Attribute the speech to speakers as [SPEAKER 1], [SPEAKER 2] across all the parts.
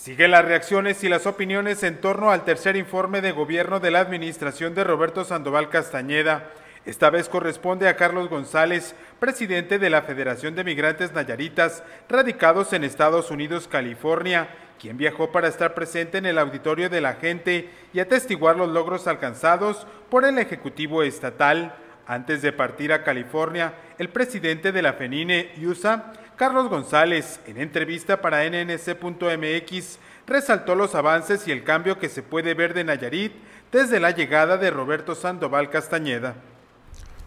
[SPEAKER 1] Sigue las reacciones y las opiniones en torno al tercer informe de gobierno de la administración de Roberto Sandoval Castañeda. Esta vez corresponde a Carlos González, presidente de la Federación de Migrantes Nayaritas, radicados en Estados Unidos, California, quien viajó para estar presente en el auditorio de la gente y atestiguar los logros alcanzados por el Ejecutivo Estatal. Antes de partir a California, el presidente de la FENINE, USA, Carlos González, en entrevista para nnc.mx, resaltó los avances y el cambio que se puede ver de Nayarit desde la llegada de Roberto Sandoval Castañeda.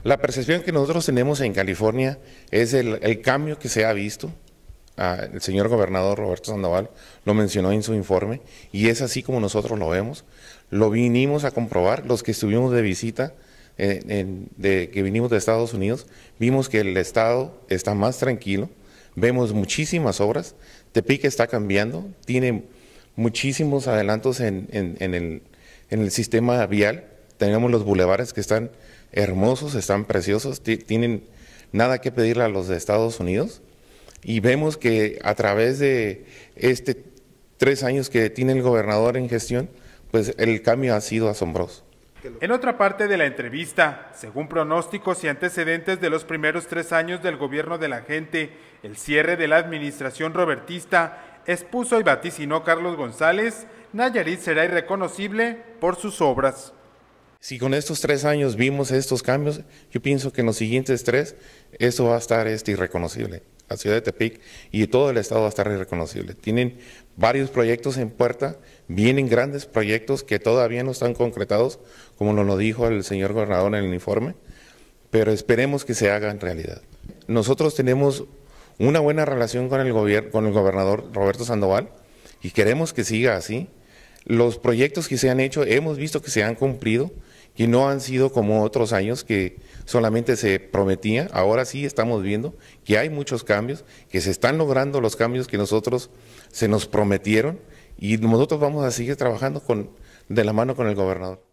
[SPEAKER 2] La percepción que nosotros tenemos en California es el, cambio que se ha visto. Ah, el señor gobernador Roberto Sandoval lo mencionó en su informe y es así como nosotros lo vemos. Lo vinimos a comprobar, los que estuvimos de visita, eh, de, que vinimos de Estados Unidos, vimos que el Estado está más tranquilo, Vemos muchísimas obras. Tepic está cambiando, tiene muchísimos adelantos en, el, en el, sistema vial. Tenemos los bulevares que están hermosos, están preciosos, tienen nada que pedirle a los de Estados Unidos. Y vemos que a través de este tres años que tiene el gobernador en gestión, pues el cambio ha sido asombroso.
[SPEAKER 1] En otra parte de la entrevista, según pronósticos y antecedentes de los primeros tres años del gobierno de la gente, el cierre de la administración robertista, expuso y vaticinó Carlos González, Nayarit será irreconocible por sus obras.
[SPEAKER 2] Si con estos tres años vimos estos cambios, yo pienso que en los siguientes tres eso va a estar este irreconocible la ciudad de Tepic y todo el estado va a estar irreconocible. Tienen varios proyectos en puerta, vienen grandes proyectos que todavía no están concretados, como nos lo dijo el señor gobernador en el informe, pero esperemos que se haga en realidad. Nosotros tenemos una buena relación con el, con el gobernador Roberto Sandoval y queremos que siga así. Los proyectos que se han hecho hemos visto que se han cumplido que no han sido como otros años que solamente se prometía. Ahora sí estamos viendo que hay muchos cambios, que se están logrando los cambios que nosotros se nos prometieron y nosotros vamos a seguir trabajando con, de la mano con el gobernador.